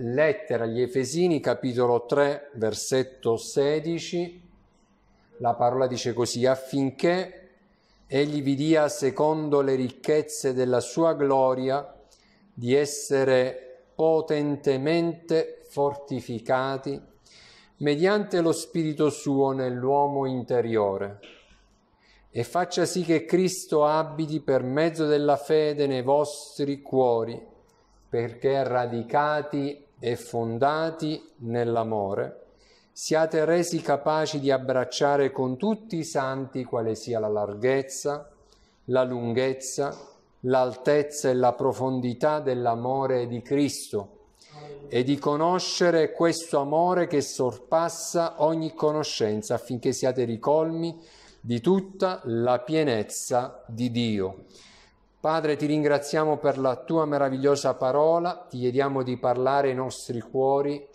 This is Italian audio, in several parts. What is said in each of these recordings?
Lettera agli Efesini, capitolo 3, versetto 16, la parola dice così, affinché egli vi dia secondo le ricchezze della sua gloria di essere potentemente fortificati mediante lo Spirito suo nell'uomo interiore e faccia sì che Cristo abiti per mezzo della fede nei vostri cuori, perché radicati e fondati nell'amore, siate resi capaci di abbracciare con tutti i santi quale sia la larghezza, la lunghezza, l'altezza e la profondità dell'amore di Cristo e di conoscere questo amore che sorpassa ogni conoscenza affinché siate ricolmi di tutta la pienezza di Dio. Padre, ti ringraziamo per la tua meravigliosa parola, ti chiediamo di parlare ai nostri cuori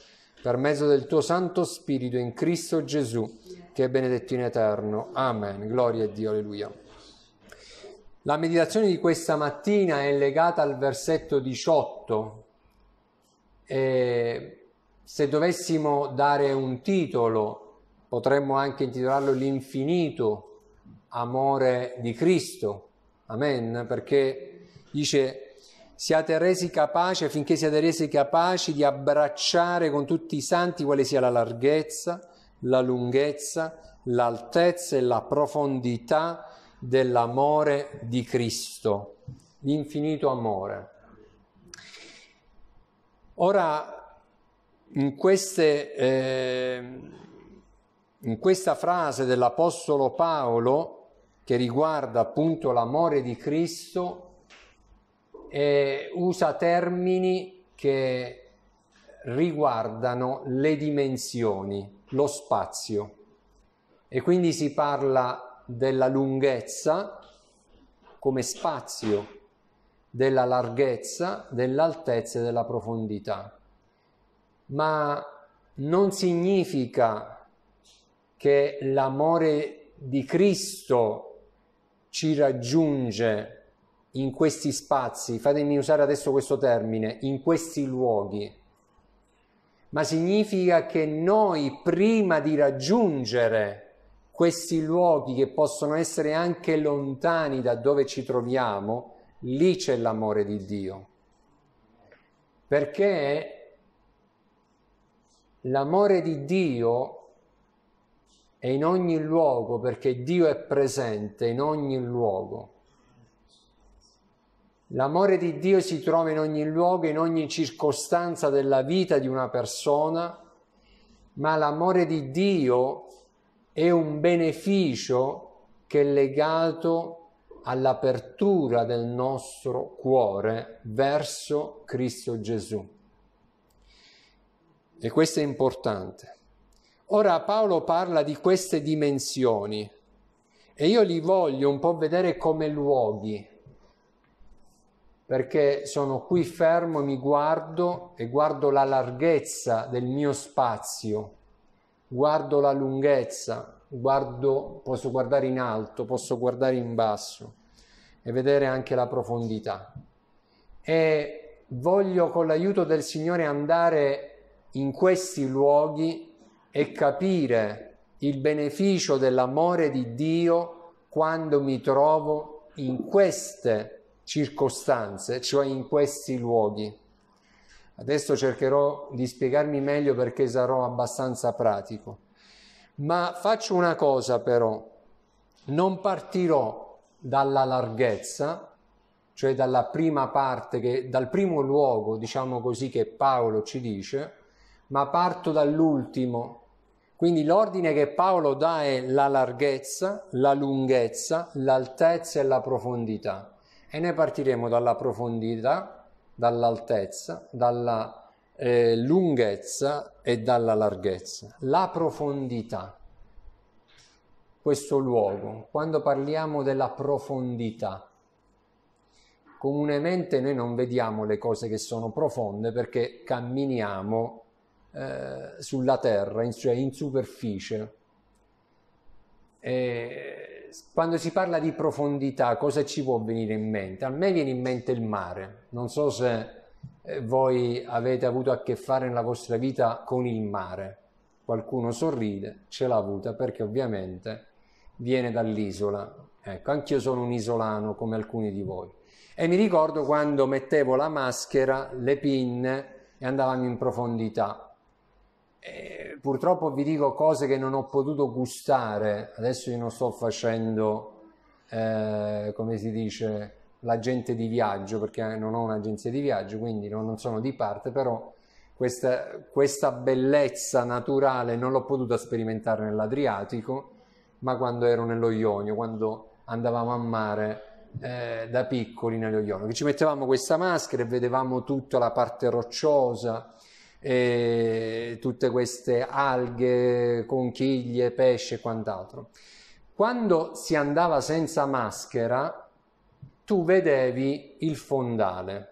per mezzo del tuo Santo Spirito in Cristo Gesù, che è benedetto in eterno. Amen. Gloria a Dio, alleluia. La meditazione di questa mattina è legata al versetto 18. E se dovessimo dare un titolo, potremmo anche intitolarlo L'infinito amore di Cristo Amen, perché dice siate resi capaci affinché siate resi capaci di abbracciare con tutti i santi quale sia la larghezza, la lunghezza, l'altezza e la profondità dell'amore di Cristo, l'infinito amore. Ora, in, queste, eh, in questa frase dell'Apostolo Paolo, che riguarda appunto l'amore di Cristo eh, usa termini che riguardano le dimensioni, lo spazio e quindi si parla della lunghezza come spazio, della larghezza, dell'altezza e della profondità, ma non significa che l'amore di Cristo ci raggiunge in questi spazi, fatemi usare adesso questo termine, in questi luoghi, ma significa che noi prima di raggiungere questi luoghi che possono essere anche lontani da dove ci troviamo, lì c'è l'amore di Dio. Perché l'amore di Dio e in ogni luogo perché Dio è presente in ogni luogo. L'amore di Dio si trova in ogni luogo, in ogni circostanza della vita di una persona, ma l'amore di Dio è un beneficio che è legato all'apertura del nostro cuore verso Cristo Gesù. E questo è importante. Ora Paolo parla di queste dimensioni e io li voglio un po' vedere come luoghi, perché sono qui fermo, mi guardo e guardo la larghezza del mio spazio, guardo la lunghezza, guardo, posso guardare in alto, posso guardare in basso e vedere anche la profondità. E voglio con l'aiuto del Signore andare in questi luoghi e capire il beneficio dell'amore di Dio quando mi trovo in queste circostanze, cioè in questi luoghi. Adesso cercherò di spiegarmi meglio perché sarò abbastanza pratico. Ma faccio una cosa però, non partirò dalla larghezza, cioè dalla prima parte, che, dal primo luogo, diciamo così, che Paolo ci dice, ma parto dall'ultimo, quindi l'ordine che Paolo dà è la larghezza, la lunghezza, l'altezza e la profondità. E noi partiremo dalla profondità, dall'altezza, dalla eh, lunghezza e dalla larghezza. La profondità, questo luogo, quando parliamo della profondità, comunemente noi non vediamo le cose che sono profonde perché camminiamo eh, sulla terra, in, cioè in superficie. E eh, quando si parla di profondità, cosa ci può venire in mente? A me viene in mente il mare. Non so se eh, voi avete avuto a che fare nella vostra vita con il mare. Qualcuno sorride, ce l'ha avuta perché ovviamente viene dall'isola. Ecco, anch'io sono un isolano come alcuni di voi. E mi ricordo quando mettevo la maschera, le pinne e andavamo in profondità eh, purtroppo vi dico cose che non ho potuto gustare, adesso io non sto facendo, eh, come si dice, l'agente di viaggio, perché non ho un'agenzia di viaggio, quindi non, sono di parte, però questa, questa bellezza naturale non l'ho potuta sperimentare nell'Adriatico, ma quando ero nello Ionio, quando andavamo a mare eh, da piccoli nello Ionio, che ci mettevamo questa maschera e vedevamo tutta la parte rocciosa, eh, tutte queste alghe, conchiglie, pesce e quant'altro. Quando si andava senza maschera, tu vedevi il fondale.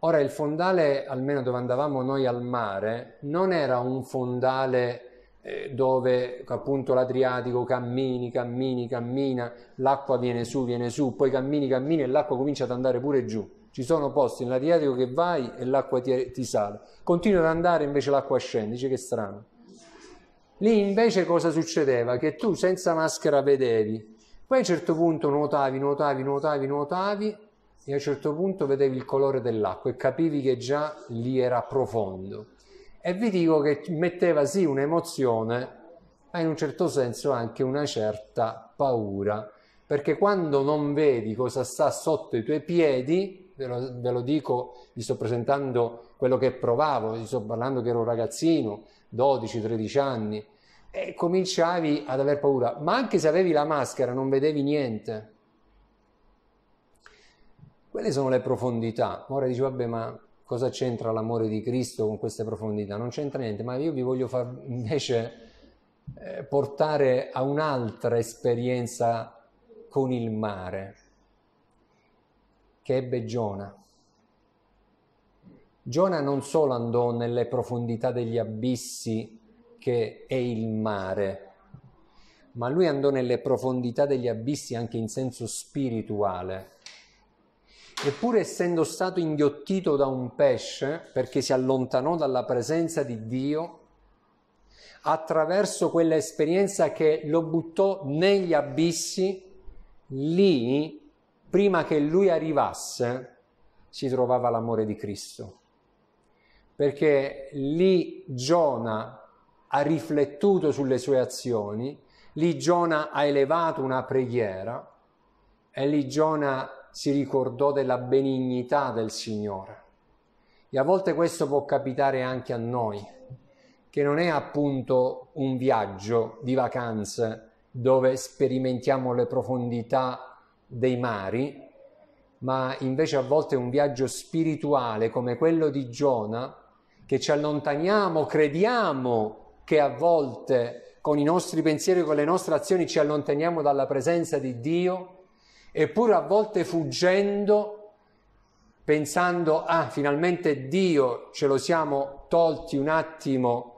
Ora, il fondale, almeno dove andavamo noi al mare, non era un fondale eh, dove appunto l'Adriatico cammini, cammini, cammina, l'acqua viene su, viene su, poi cammini, cammini e l'acqua comincia ad andare pure giù. Ci sono posti nell'Adriatico che vai e l'acqua ti, ti sale. Continua ad andare invece l'acqua scende, dice che strano. Lì invece cosa succedeva? Che tu senza maschera vedevi, poi a un certo punto nuotavi, nuotavi, nuotavi, nuotavi e a un certo punto vedevi il colore dell'acqua e capivi che già lì era profondo. E vi dico che metteva sì un'emozione, ma in un certo senso anche una certa paura, perché quando non vedi cosa sta sotto i tuoi piedi, ve lo, ve lo, dico, vi sto presentando quello che provavo, vi sto parlando che ero un ragazzino, 12-13 anni, e cominciavi ad aver paura, ma anche se avevi la maschera non vedevi niente. Quelle sono le profondità. Ora dici, vabbè, ma cosa c'entra l'amore di Cristo con queste profondità? Non c'entra niente, ma io vi voglio far invece eh, portare a un'altra esperienza con il mare che ebbe Giona. Giona non solo andò nelle profondità degli abissi che è il mare, ma lui andò nelle profondità degli abissi anche in senso spirituale. Eppure essendo stato inghiottito da un pesce, perché si allontanò dalla presenza di Dio, attraverso quella esperienza che lo buttò negli abissi, lì prima che lui arrivasse, si trovava l'amore di Cristo. Perché lì Giona ha riflettuto sulle sue azioni, lì Giona ha elevato una preghiera e lì Giona si ricordò della benignità del Signore. E a volte questo può capitare anche a noi, che non è appunto un viaggio di vacanze dove sperimentiamo le profondità dei mari, ma invece a volte un viaggio spirituale come quello di Giona, che ci allontaniamo, crediamo che a volte con i nostri pensieri, con le nostre azioni ci allontaniamo dalla presenza di Dio, eppure a volte fuggendo pensando, ah, finalmente Dio ce lo siamo tolti un attimo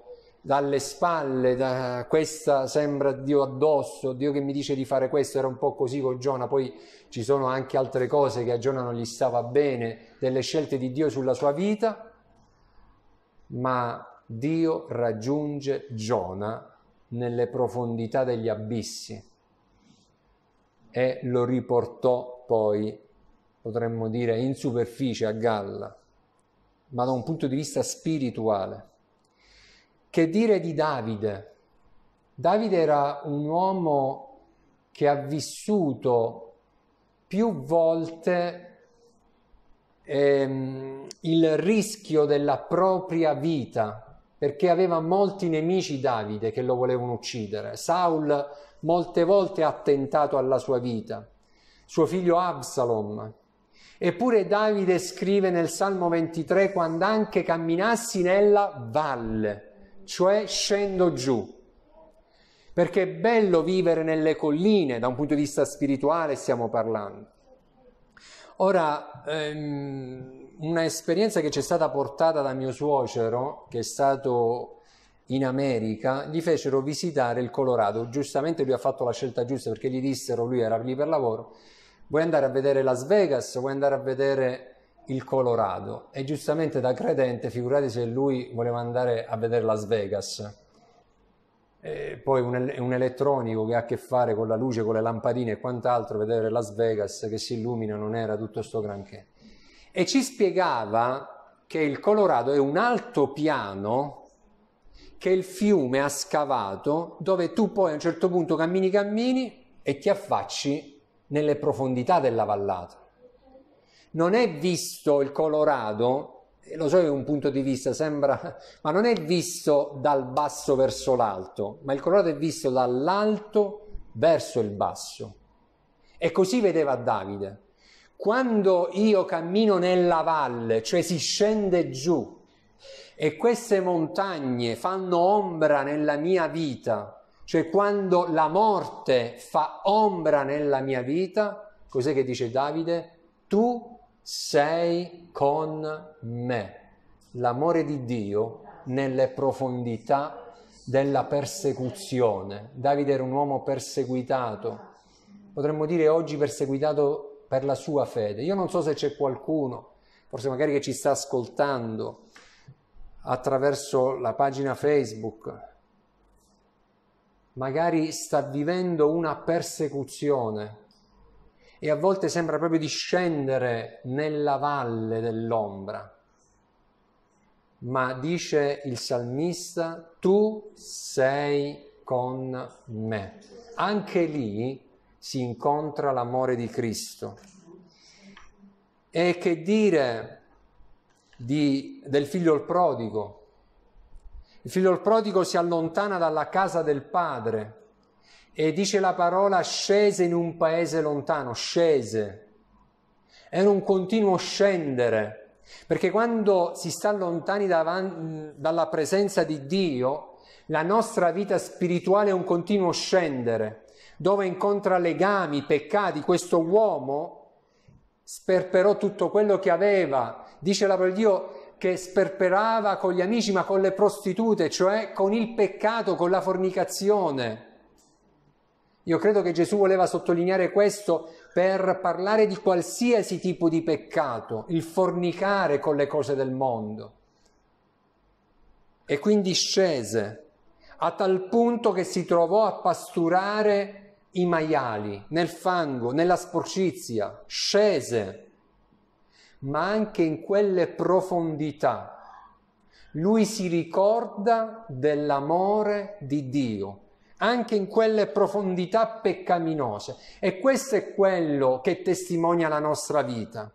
dalle spalle, da questa sembra Dio addosso, Dio che mi dice di fare questo, era un po' così con Giona, poi ci sono anche altre cose che a Giona non gli stava bene, delle scelte di Dio sulla sua vita, ma Dio raggiunge Giona nelle profondità degli abissi e lo riportò poi, potremmo dire, in superficie a galla, ma da un punto di vista spirituale che dire di Davide? Davide era un uomo che ha vissuto più volte ehm, il rischio della propria vita, perché aveva molti nemici Davide che lo volevano uccidere. Saul molte volte ha tentato alla sua vita, suo figlio Absalom. Eppure Davide scrive nel Salmo 23, quando anche camminassi nella valle, cioè scendo giù. Perché è bello vivere nelle colline, da un punto di vista spirituale stiamo parlando. Ora, ehm, un'esperienza che ci è stata portata da mio suocero, che è stato in America, gli fecero visitare il Colorado. Giustamente lui ha fatto la scelta giusta perché gli dissero, lui era lì per lavoro, vuoi andare a vedere Las Vegas, vuoi andare a vedere il Colorado e giustamente da credente figurati se lui voleva andare a vedere Las Vegas. E poi un, un, elettronico che ha a che fare con la luce, con le lampadine e quant'altro, vedere Las Vegas che si illumina non era tutto sto granché. E ci spiegava che il Colorado è un altopiano che il fiume ha scavato dove tu poi a un certo punto cammini cammini e ti affacci nelle profondità della vallata non è visto il Colorado, eh, lo so che un punto di vista sembra, ma non è visto dal basso verso l'alto, ma il Colorado è visto dall'alto verso il basso. E così vedeva Davide. Quando io cammino nella valle, cioè si scende giù, e queste montagne fanno ombra nella mia vita, cioè quando la morte fa ombra nella mia vita, cos'è che dice Davide? Tu sei con me. L'amore di Dio nelle profondità della persecuzione. Davide era un uomo perseguitato, potremmo dire oggi perseguitato per la sua fede. Io non so se c'è qualcuno, forse magari che ci sta ascoltando attraverso la pagina Facebook, magari sta vivendo una persecuzione e a volte sembra proprio di scendere nella valle dell'ombra. Ma dice il salmista, tu sei con me. Anche lì si incontra l'amore di Cristo. E che dire di, del figlio il prodigo? Il figlio il prodigo si allontana dalla casa del padre e dice la parola scese in un paese lontano, scese. Era un continuo scendere, perché quando si sta lontani davanti, dalla presenza di Dio, la nostra vita spirituale è un continuo scendere, dove incontra legami, peccati. Questo uomo sperperò tutto quello che aveva. Dice la parola di Dio che sperperava con gli amici, ma con le prostitute, cioè con il peccato, con la fornicazione. Io credo che Gesù voleva sottolineare questo per parlare di qualsiasi tipo di peccato, il fornicare con le cose del mondo. E quindi scese a tal punto che si trovò a pasturare i maiali nel fango, nella sporcizia, scese, ma anche in quelle profondità. Lui si ricorda dell'amore di Dio anche in quelle profondità peccaminose. E questo è quello che testimonia la nostra vita.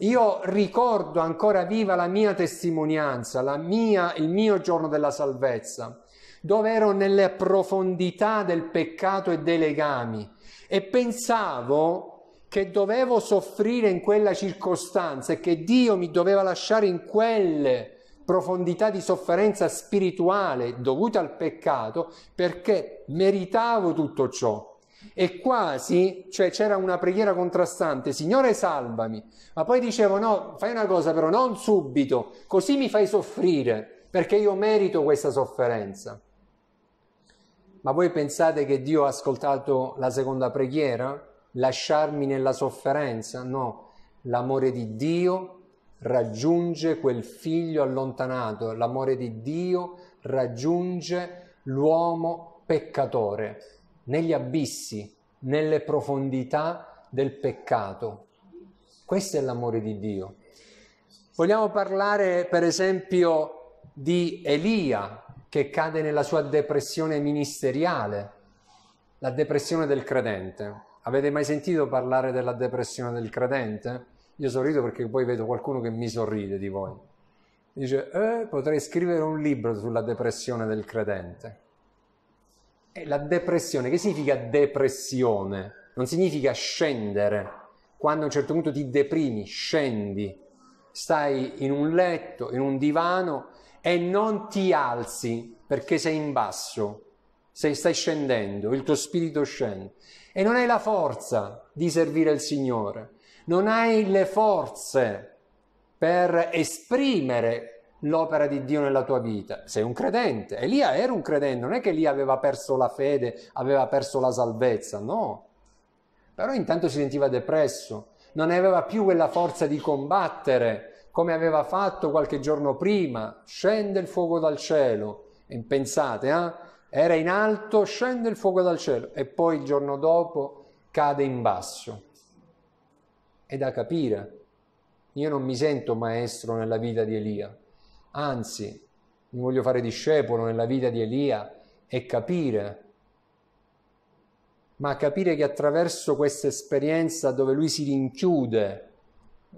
Io ricordo ancora viva la mia testimonianza, la mia, il mio giorno della salvezza, dove ero nelle profondità del peccato e dei legami e pensavo che dovevo soffrire in quella circostanza e che Dio mi doveva lasciare in quelle profondità di sofferenza spirituale dovuta al peccato perché meritavo tutto ciò. E quasi, cioè c'era una preghiera contrastante, Signore salvami, ma poi dicevo no, fai una cosa però, non subito, così mi fai soffrire, perché io merito questa sofferenza. Ma voi pensate che Dio ha ascoltato la seconda preghiera? Lasciarmi nella sofferenza? No, l'amore di Dio raggiunge quel figlio allontanato, l'amore di Dio raggiunge l'uomo peccatore negli abissi, nelle profondità del peccato. Questo è l'amore di Dio. Vogliamo parlare per esempio di Elia che cade nella sua depressione ministeriale, la depressione del credente. Avete mai sentito parlare della depressione del credente? Io sorrido perché poi vedo qualcuno che mi sorride di voi. Dice, eh, potrei scrivere un libro sulla depressione del credente. E la depressione, che significa depressione? Non significa scendere. Quando a un certo punto ti deprimi, scendi, stai in un letto, in un divano e non ti alzi perché sei in basso, sei, stai scendendo, il tuo spirito scende e non hai la forza di servire il Signore non hai le forze per esprimere l'opera di Dio nella tua vita. Sei un credente. Elia era un credente, non è che Elia aveva perso la fede, aveva perso la salvezza, no. Però intanto si sentiva depresso, non aveva più quella forza di combattere come aveva fatto qualche giorno prima. Scende il fuoco dal cielo. E pensate, eh? era in alto, scende il fuoco dal cielo e poi il giorno dopo cade in basso è da capire. Io non mi sento maestro nella vita di Elia, anzi mi voglio fare discepolo nella vita di Elia e capire, ma capire che attraverso questa esperienza dove lui si rinchiude,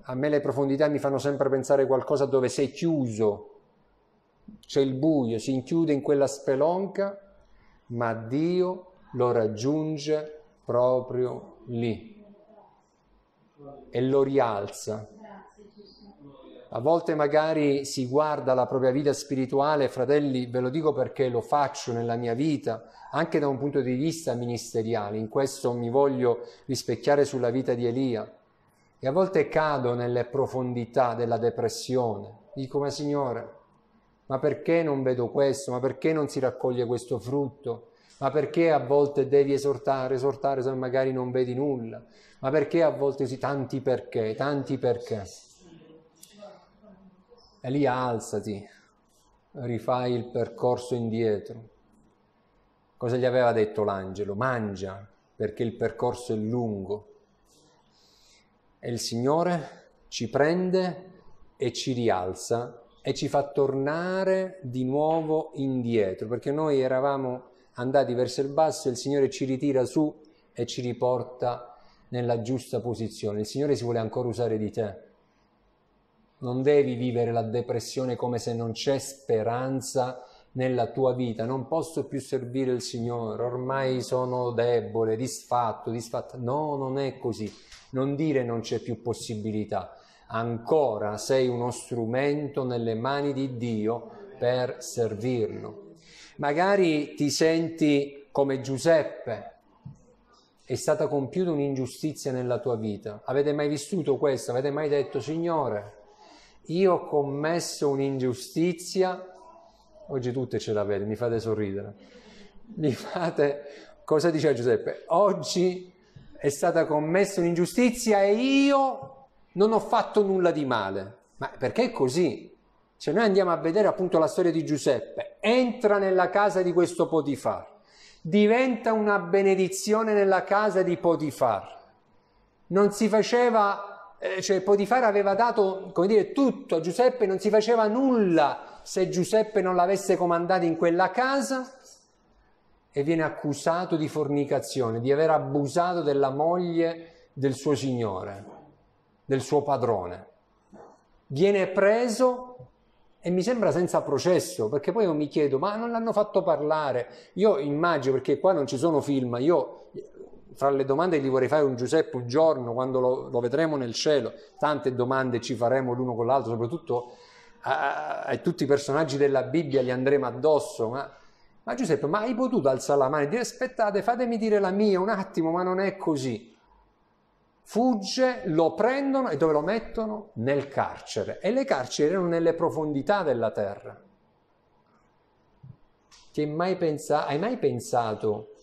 a me le profondità mi fanno sempre pensare qualcosa dove sei chiuso, c'è il buio, si inchiude in quella spelonca, ma Dio lo raggiunge proprio lì e lo rialza. A volte magari si guarda la propria vita spirituale, fratelli, ve lo dico perché lo faccio nella mia vita, anche da un punto di vista ministeriale, in questo mi voglio rispecchiare sulla vita di Elia. E a volte cado nelle profondità della depressione. Dico, ma Signore, ma perché non vedo questo? Ma perché non si raccoglie questo frutto? Ma perché a volte devi esortare, esortare se magari non vedi nulla? Ma perché a volte sì, tanti perché, tanti perché? E lì alzati, rifai il percorso indietro. Cosa gli aveva detto l'angelo? Mangia, perché il percorso è lungo. E il Signore ci prende e ci rialza e ci fa tornare di nuovo indietro, perché noi eravamo andati verso il basso e il Signore ci ritira su e ci riporta indietro nella giusta posizione. Il Signore si vuole ancora usare di te. Non devi vivere la depressione come se non c'è speranza nella tua vita. Non posso più servire il Signore, ormai sono debole, disfatto, disfatto. No, non è così. Non dire non c'è più possibilità. Ancora sei uno strumento nelle mani di Dio per servirlo. Magari ti senti come Giuseppe, è stata compiuta un'ingiustizia nella tua vita? Avete mai vissuto questo? Avete mai detto, Signore, io ho commesso un'ingiustizia? Oggi tutte ce l'avete, mi fate sorridere. Mi fate... Cosa diceva Giuseppe? Oggi è stata commessa un'ingiustizia e io non ho fatto nulla di male. Ma perché è così? Cioè noi andiamo a vedere appunto la storia di Giuseppe. Entra nella casa di questo Potifar diventa una benedizione nella casa di Potifar. Non si faceva, eh, cioè Potifar aveva dato, come dire, tutto a Giuseppe, non si faceva nulla se Giuseppe non l'avesse comandato in quella casa e viene accusato di fornicazione, di aver abusato della moglie del suo signore, del suo padrone. Viene preso e mi sembra senza processo, perché poi io mi chiedo, ma non l'hanno fatto parlare? Io immagino, perché qua non ci sono film, io fra le domande che gli vorrei fare un Giuseppe un giorno, quando lo, lo vedremo nel cielo, tante domande ci faremo l'uno con l'altro, soprattutto a, a, a tutti i personaggi della Bibbia li andremo addosso, ma ma Giuseppe, ma hai potuto alzare la mano e dire aspettate, fatemi dire la mia un attimo, ma non è così fugge, lo prendono e dove lo mettono? Nel carcere. E le carceri erano nelle profondità della terra. Mai pensato, hai mai pensato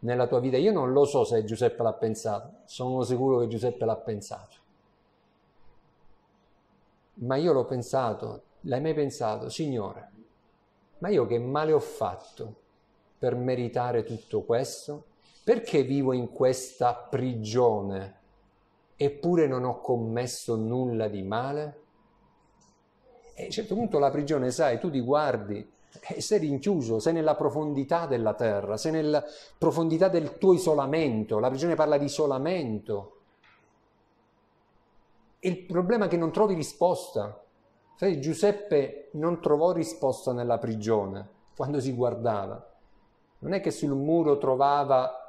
nella tua vita? Io non lo so se Giuseppe l'ha pensato, sono sicuro che Giuseppe l'ha pensato. Ma io l'ho pensato, l'hai mai pensato, Signore, ma io che male ho fatto per meritare tutto questo? Perché vivo in questa prigione? eppure non ho commesso nulla di male? E a un certo punto la prigione, sai, tu ti guardi e sei rinchiuso, sei nella profondità della terra, sei nella profondità del tuo isolamento, la prigione parla di isolamento. Il problema è che non trovi risposta. Sai, Giuseppe non trovò risposta nella prigione quando si guardava. Non è che sul muro trovava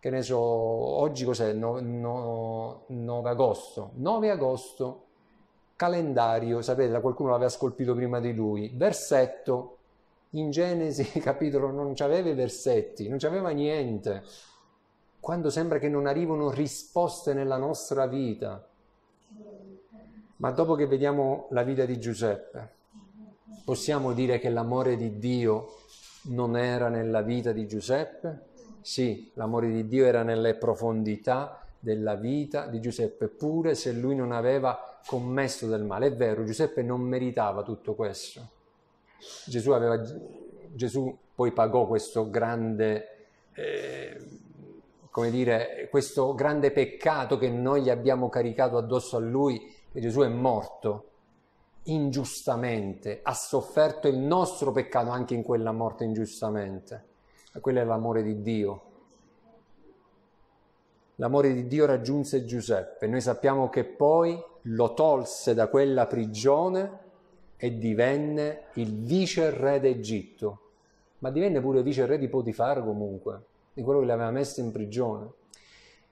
che ne so, oggi cos'è? No, no, 9 agosto. 9 agosto, calendario, sapete, qualcuno l'aveva scolpito prima di lui, versetto. In Genesi, capitolo, non c'aveva i versetti, non c'aveva niente. Quando sembra che non arrivano risposte nella nostra vita. Ma dopo che vediamo la vita di Giuseppe, possiamo dire che l'amore di Dio non era nella vita di Giuseppe? Sì, l'amore di Dio era nelle profondità della vita di Giuseppe, pure se lui non aveva commesso del male. È vero, Giuseppe non meritava tutto questo. Gesù, aveva, Gesù poi pagò questo grande, eh, come dire, questo grande peccato che noi gli abbiamo caricato addosso a lui, che Gesù è morto ingiustamente, ha sofferto il nostro peccato anche in quella morte ingiustamente. Quello è l'amore di Dio. L'amore di Dio raggiunse Giuseppe. Noi sappiamo che poi lo tolse da quella prigione e divenne il vice re d'Egitto. Ma divenne pure vice re di Potifar comunque, di quello che l'aveva messo in prigione.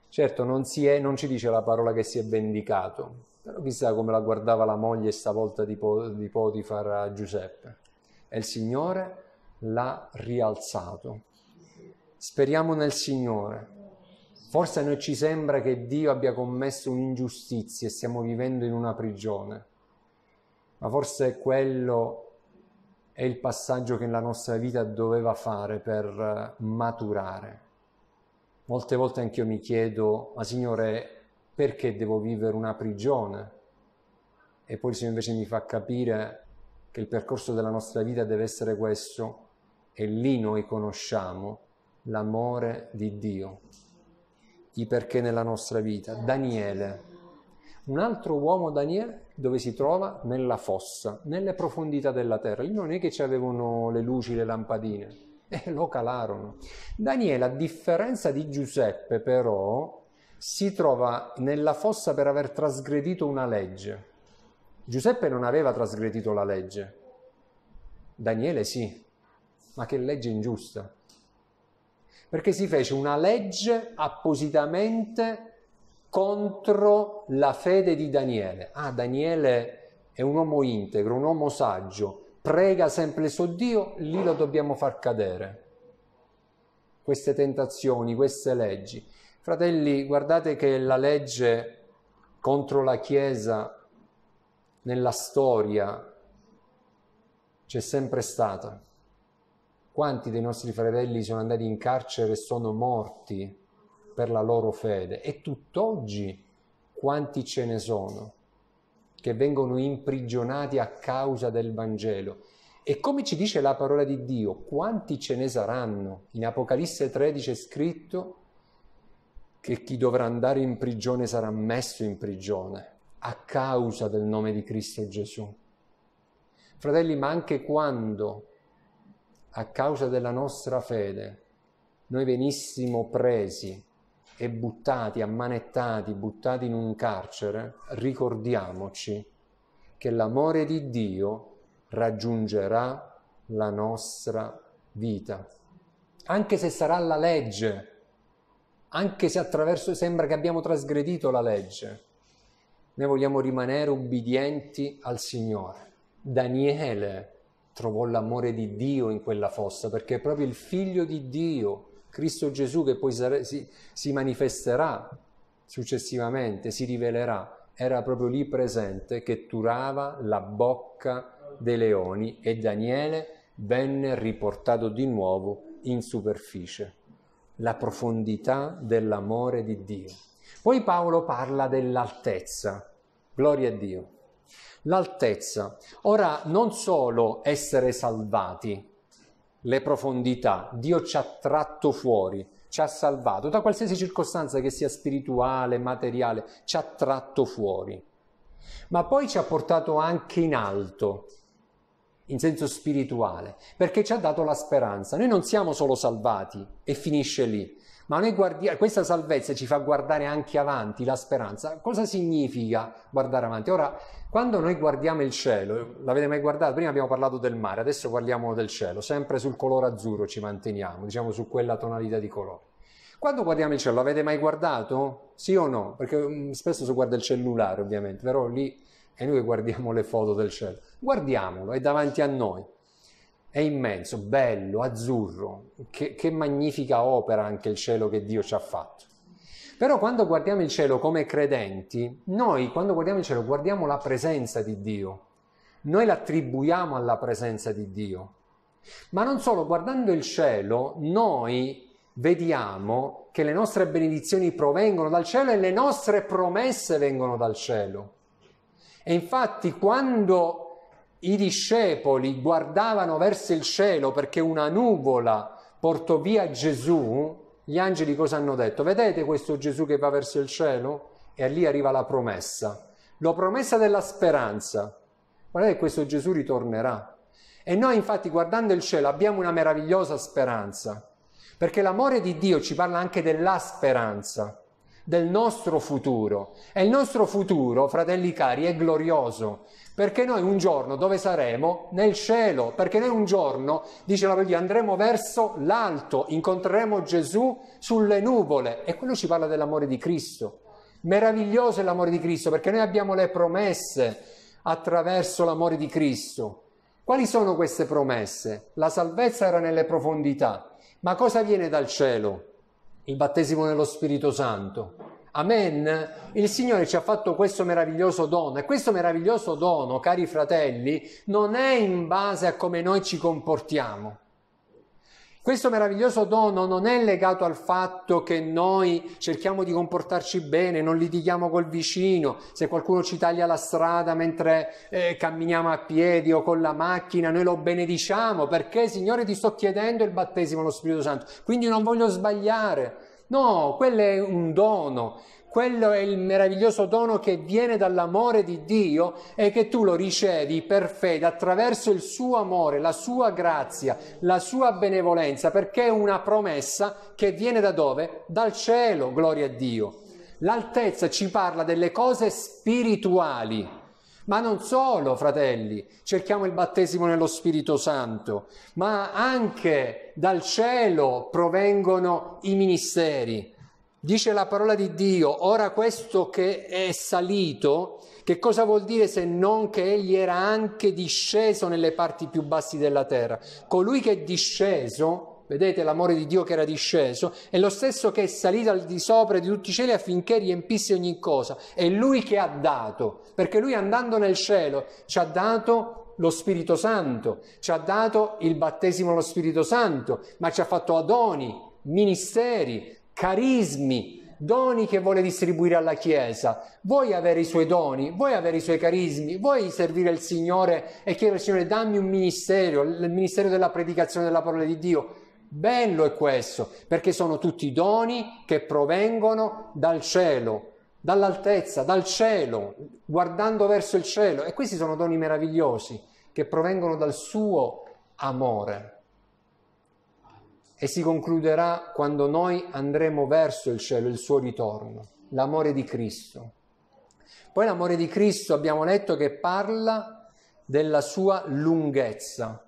Certo, non, è, non, ci dice la parola che si è vendicato, però chissà come la guardava la moglie stavolta di, po- di Potifar a Giuseppe. E il Signore l'ha rialzato. Speriamo nel Signore. Forse a noi ci sembra che Dio abbia commesso un'ingiustizia e stiamo vivendo in una prigione, ma forse quello è il passaggio che la nostra vita doveva fare per eh, maturare. Molte volte anch'io mi chiedo, ma Signore, perché devo vivere una prigione? E poi il Signore invece mi fa capire che il percorso della nostra vita deve essere questo e lì noi conosciamo l'amore di Dio, i perché nella nostra vita. Daniele, un altro uomo Daniele dove si trova? Nella fossa, nelle profondità della terra. Lì non è che ci avevano le luci, le lampadine, e eh, lo calarono. Daniele, a differenza di Giuseppe, però, si trova nella fossa per aver trasgredito una legge. Giuseppe non aveva trasgredito la legge, Daniele sì, ma che legge ingiusta perché si fece una legge appositamente contro la fede di Daniele. Ah, Daniele è un uomo integro, un uomo saggio, prega sempre su Dio, lì lo dobbiamo far cadere. Queste tentazioni, queste leggi. Fratelli, guardate che la legge contro la Chiesa nella storia c'è sempre stata. Quanti dei nostri fratelli sono andati in carcere e sono morti per la loro fede? E tutt'oggi quanti ce ne sono che vengono imprigionati a causa del Vangelo? E come ci dice la parola di Dio, quanti ce ne saranno? In Apocalisse 13 è scritto che chi dovrà andare in prigione sarà messo in prigione a causa del nome di Cristo Gesù. Fratelli, ma anche quando a causa della nostra fede noi venissimo presi e buttati, ammanettati, buttati in un carcere, ricordiamoci che l'amore di Dio raggiungerà la nostra vita. Anche se sarà la legge, anche se attraverso sembra che abbiamo trasgredito la legge, noi vogliamo rimanere ubbidienti al Signore. Daniele trovò l'amore di Dio in quella fossa, perché è proprio il figlio di Dio, Cristo Gesù, che poi sare- si, si manifesterà successivamente, si rivelerà, era proprio lì presente che turava la bocca dei leoni e Daniele venne riportato di nuovo in superficie, la profondità dell'amore di Dio. Poi Paolo parla dell'altezza, gloria a Dio. L'altezza. Ora, non solo essere salvati, le profondità, Dio ci ha tratto fuori, ci ha salvato da qualsiasi circostanza che sia spirituale, materiale, ci ha tratto fuori. Ma poi ci ha portato anche in alto, in senso spirituale, perché ci ha dato la speranza. Noi non siamo solo salvati e finisce lì, ma noi guardiamo, questa salvezza ci fa guardare anche avanti la speranza. Cosa significa guardare avanti? Ora, quando noi guardiamo il cielo, l'avete mai guardato? Prima abbiamo parlato del mare, adesso parliamo del cielo, sempre sul colore azzurro ci manteniamo, diciamo su quella tonalità di colore. Quando guardiamo il cielo, l'avete mai guardato? Sì o no? Perché um, spesso si guarda il cellulare, ovviamente, però lì è noi che guardiamo le foto del cielo. Guardiamolo, è davanti a noi è immenso, bello, azzurro, che, che, magnifica opera anche il cielo che Dio ci ha fatto. Però quando guardiamo il cielo come credenti, noi quando guardiamo il cielo guardiamo la presenza di Dio, noi l'attribuiamo alla presenza di Dio. Ma non solo, guardando il cielo, noi vediamo che le nostre benedizioni provengono dal cielo e le nostre promesse vengono dal cielo. E infatti quando i discepoli guardavano verso il cielo perché una nuvola portò via Gesù, gli angeli cosa hanno detto? Vedete questo Gesù che va verso il cielo? E lì arriva la promessa, la promessa della speranza. Guardate questo Gesù ritornerà. E noi infatti guardando il cielo abbiamo una meravigliosa speranza, perché l'amore di Dio ci parla anche della speranza del nostro futuro. E il nostro futuro, fratelli cari, è glorioso, perché noi un giorno dove saremo? Nel cielo, perché noi un giorno, dice la Bibbia, andremo verso l'alto, incontreremo Gesù sulle nuvole e quello ci parla dell'amore di Cristo. Meraviglioso è l'amore di Cristo, perché noi abbiamo le promesse attraverso l'amore di Cristo. Quali sono queste promesse? La salvezza era nelle profondità, ma cosa viene dal cielo? il battesimo nello Spirito Santo. Amen. Il Signore ci ha fatto questo meraviglioso dono e questo meraviglioso dono, cari fratelli, non è in base a come noi ci comportiamo questo meraviglioso dono non è legato al fatto che noi cerchiamo di comportarci bene, non litighiamo col vicino, se qualcuno ci taglia la strada mentre eh, camminiamo a piedi o con la macchina, noi lo benediciamo perché Signore ti sto chiedendo il battesimo allo Spirito Santo, quindi non voglio sbagliare. No, quello è un dono, quello è il meraviglioso dono che viene dall'amore di Dio e che tu lo ricevi per fede attraverso il suo amore, la sua grazia, la sua benevolenza, perché è una promessa che viene da dove? Dal cielo, gloria a Dio. L'altezza ci parla delle cose spirituali. Ma non solo, fratelli, cerchiamo il battesimo nello Spirito Santo, ma anche dal cielo provengono i ministeri, Dice la parola di Dio, ora questo che è salito, che cosa vuol dire se non che egli era anche disceso nelle parti più bassi della terra? Colui che è disceso, vedete l'amore di Dio che era disceso, è lo stesso che è salito al di sopra di tutti i cieli affinché riempisse ogni cosa. È lui che ha dato, perché lui andando nel cielo ci ha dato lo Spirito Santo, ci ha dato il battesimo allo Spirito Santo, ma ci ha fatto adoni, ministeri, carismi, doni che vuole distribuire alla Chiesa. Vuoi avere i suoi doni, vuoi avere i suoi carismi, vuoi servire il Signore e chiedere al Signore dammi un ministero, il ministero della predicazione della parola di Dio. Bello è questo, perché sono tutti doni che provengono dal cielo, dall'altezza, dal cielo, guardando verso il cielo. E questi sono doni meravigliosi che provengono dal suo amore e si concluderà quando noi andremo verso il cielo, il suo ritorno, l'amore di Cristo. Poi l'amore di Cristo abbiamo letto che parla della sua lunghezza,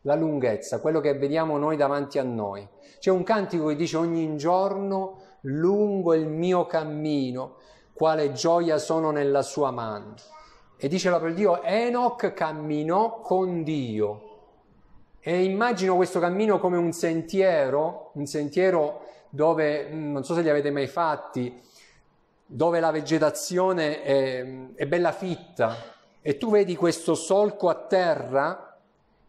la lunghezza, quello che vediamo noi davanti a noi. C'è un cantico che dice ogni giorno lungo il mio cammino, quale gioia sono nella sua mano. E dice la di Dio, Enoch camminò con Dio e immagino questo cammino come un sentiero, un sentiero dove, mm, non so se li avete mai fatti, dove la vegetazione è, mm, è bella fitta e tu vedi questo solco a terra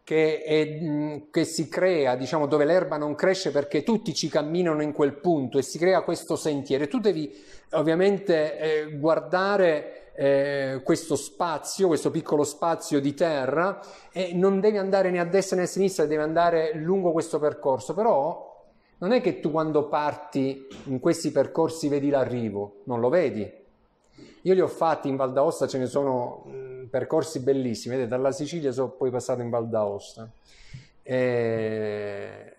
che, è, mm, che si crea, diciamo, dove l'erba non cresce perché tutti ci camminano in quel punto e si crea questo sentiero. E tu devi ovviamente eh, guardare eh, questo spazio, questo piccolo spazio di terra e non devi andare né a destra né a sinistra, devi andare lungo questo percorso, però non è che tu quando parti in questi percorsi vedi l'arrivo, non lo vedi. Io li ho fatti in Val d'Aosta, ce ne sono percorsi bellissimi, vedete, dalla Sicilia sono poi passato in Val d'Aosta. E eh,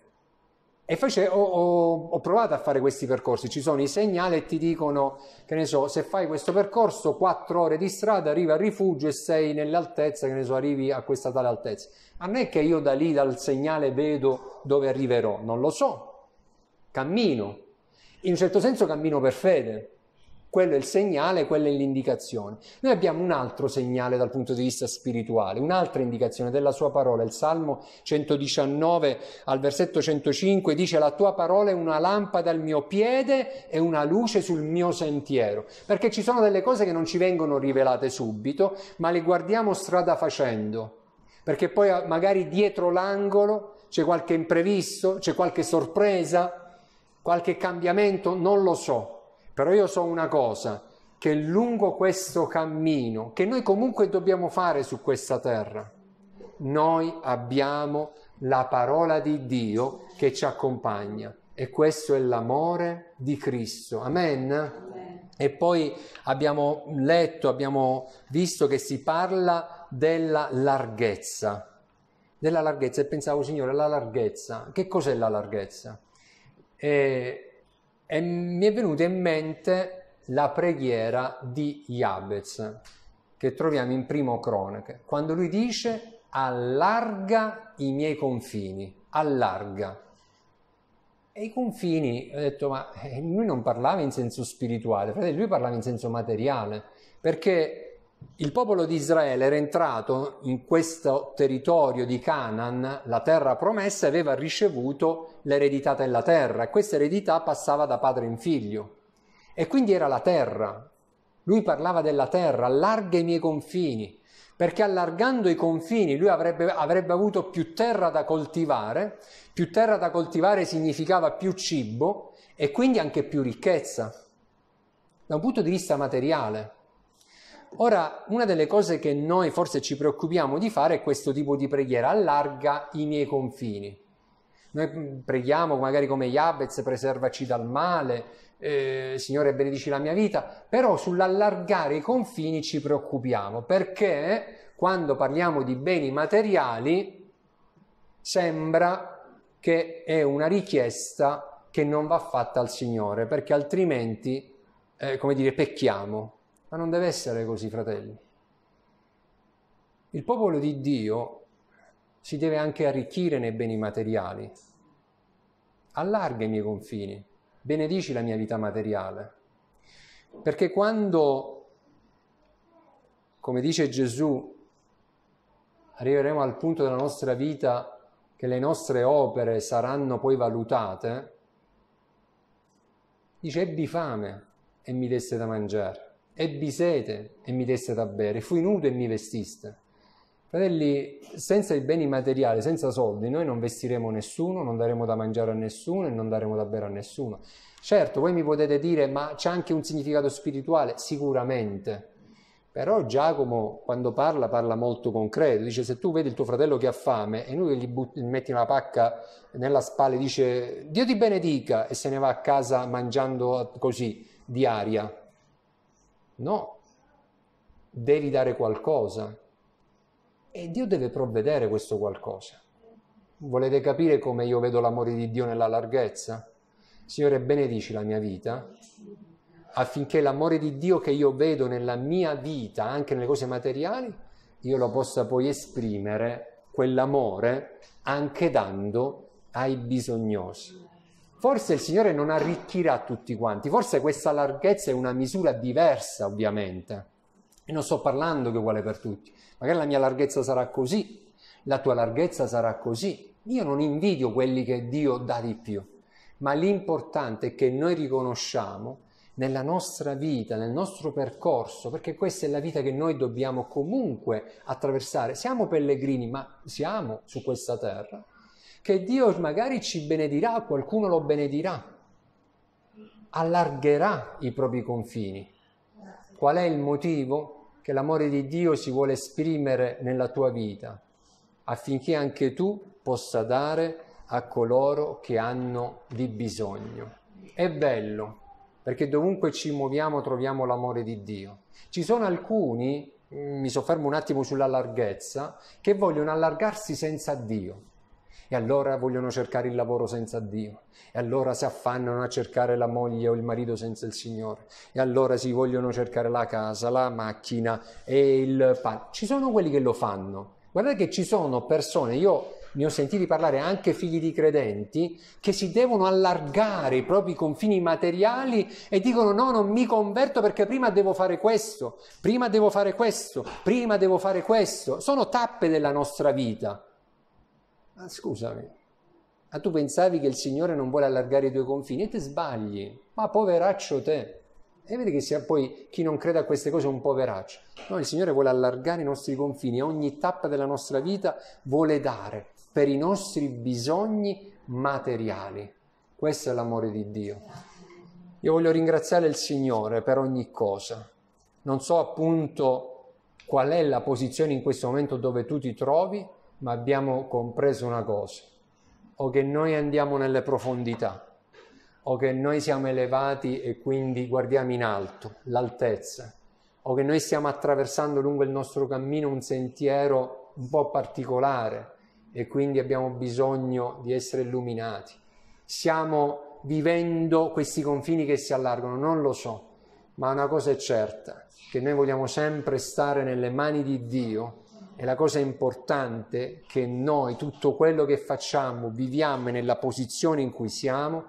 e face, ho, ho, ho, provato a fare questi percorsi, ci sono i segnali e ti dicono, che ne so, se fai questo percorso, 4 ore di strada, arrivi al rifugio e sei nell'altezza, che ne so, arrivi a questa tale altezza. Ma non è che io da lì, dal segnale, vedo dove arriverò, non lo so, cammino. In un certo senso cammino per fede, quello è il segnale, quella è l'indicazione. Noi abbiamo un altro segnale dal punto di vista spirituale, un'altra indicazione della sua parola. Il Salmo 119 al versetto 105 dice la tua parola è una lampada al mio piede e una luce sul mio sentiero, perché ci sono delle cose che non ci vengono rivelate subito, ma le guardiamo strada facendo, perché poi magari dietro l'angolo c'è qualche imprevisto, c'è qualche sorpresa, qualche cambiamento, non lo so però io so una cosa, che lungo questo cammino, che noi comunque dobbiamo fare su questa terra, noi abbiamo la parola di Dio che ci accompagna e questo è l'amore di Cristo. Amen. Amen. E poi abbiamo letto, abbiamo visto che si parla della larghezza, della larghezza e pensavo, Signore, la larghezza, che cos'è la larghezza? Eh, e mi è venuta in mente la preghiera di Jabez che troviamo in primo cronache, quando lui dice allarga i miei confini, allarga. E i confini, ho detto, ma eh, lui non parlava in senso spirituale, fratello, lui parlava in senso materiale, perché il popolo di Israele era entrato in questo territorio di Canaan, la terra promessa, e aveva ricevuto l'eredità della terra questa eredità passava da padre in figlio. E quindi era la terra. Lui parlava della terra, allarga i miei confini, perché allargando i confini lui avrebbe, avrebbe avuto più terra da coltivare, più terra da coltivare significava più cibo e quindi anche più ricchezza, da un punto di vista materiale. Ora, una delle cose che noi forse ci preoccupiamo di fare è questo tipo di preghiera, allarga i miei confini. Noi mm, preghiamo magari come Yabez, preservaci dal male, eh, Signore benedici la mia vita, però sull'allargare i confini ci preoccupiamo perché quando parliamo di beni materiali sembra che è una richiesta che non va fatta al Signore perché altrimenti, eh, come dire, pecchiamo, ma non deve essere così, fratelli. Il popolo di Dio si deve anche arricchire nei beni materiali. Allarga i miei confini, benedici la mia vita materiale. Perché quando, come dice Gesù, arriveremo al punto della nostra vita che le nostre opere saranno poi valutate, dice ebbi fame e mi deste da mangiare ebbi sete e mi deste da bere, fui nudo e mi vestiste. Fratelli, senza i beni materiali, senza soldi, noi non vestiremo nessuno, non daremo da mangiare a nessuno e non daremo da bere a nessuno. Certo, voi mi potete dire, ma c'è anche un significato spirituale? Sicuramente. Però Giacomo, quando parla, parla molto concreto. Dice, se tu vedi il tuo fratello che ha fame e lui gli, butti, metti una pacca nella spalla e dice, Dio ti benedica, e se ne va a casa mangiando così, di aria, No, devi dare qualcosa e Dio deve provvedere questo qualcosa. Volete capire come io vedo l'amore di Dio nella larghezza? Signore, benedici la mia vita affinché l'amore di Dio che io vedo nella mia vita, anche nelle cose materiali, io lo possa poi esprimere, quell'amore, anche dando ai bisognosi. Forse il Signore non arricchirà tutti quanti, forse questa larghezza è una misura diversa, ovviamente. E non sto parlando che uguale per tutti. Magari la mia larghezza sarà così, la tua larghezza sarà così. Io non invidio quelli che Dio dà di più, ma l'importante è che noi riconosciamo nella nostra vita, nel nostro percorso, perché questa è la vita che noi dobbiamo comunque attraversare. Siamo pellegrini, ma siamo su questa terra che Dio magari ci benedirà, qualcuno lo benedirà, allargherà i propri confini. Qual è il motivo che l'amore di Dio si vuole esprimere nella tua vita? Affinché anche tu possa dare a coloro che hanno di bisogno. È bello, perché dovunque ci muoviamo troviamo l'amore di Dio. Ci sono alcuni, mm, mi soffermo un attimo sulla larghezza, che vogliono allargarsi senza Dio e allora vogliono cercare il lavoro senza Dio, e allora si affannano a cercare la moglie o il marito senza il Signore, e allora si vogliono cercare la casa, la macchina e il pane. Ci sono quelli che lo fanno. Guardate che ci sono persone, io ne ho sentiti parlare anche figli di credenti, che si devono allargare i propri confini materiali e dicono no, non mi converto perché prima devo fare questo, prima devo fare questo, prima devo fare questo. Sono tappe della nostra vita. Ma scusami, ma tu pensavi che il Signore non vuole allargare i tuoi confini e te sbagli, ma poveraccio te. E vedi che sia poi chi non crede a queste cose è un poveraccio. No, il Signore vuole allargare i nostri confini, a ogni tappa della nostra vita vuole dare per i nostri bisogni materiali. Questo è l'amore di Dio. Io voglio ringraziare il Signore per ogni cosa. Non so appunto qual è la posizione in questo momento dove tu ti trovi, ma abbiamo compreso una cosa, o che noi andiamo nelle profondità, o che noi siamo elevati e quindi guardiamo in alto l'altezza, o che noi stiamo attraversando lungo il nostro cammino un sentiero un po' particolare e quindi abbiamo bisogno di essere illuminati. Stiamo vivendo questi confini che si allargano, non lo so, ma una cosa è certa, che noi vogliamo sempre stare nelle mani di Dio e la cosa importante è che noi tutto quello che facciamo, viviamo nella posizione in cui siamo,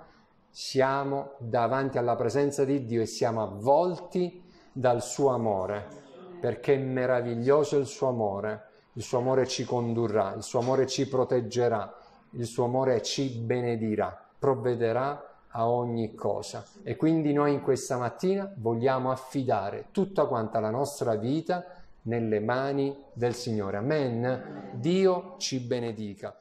siamo davanti alla presenza di Dio e siamo avvolti dal suo amore, perché è meraviglioso il suo amore, il suo amore ci condurrà, il suo amore ci proteggerà, il suo amore ci benedirà, provvederà a ogni cosa. E quindi noi in questa mattina vogliamo affidare tutta quanta la nostra vita a nelle mani del Signore. Amen. Dio ci benedica.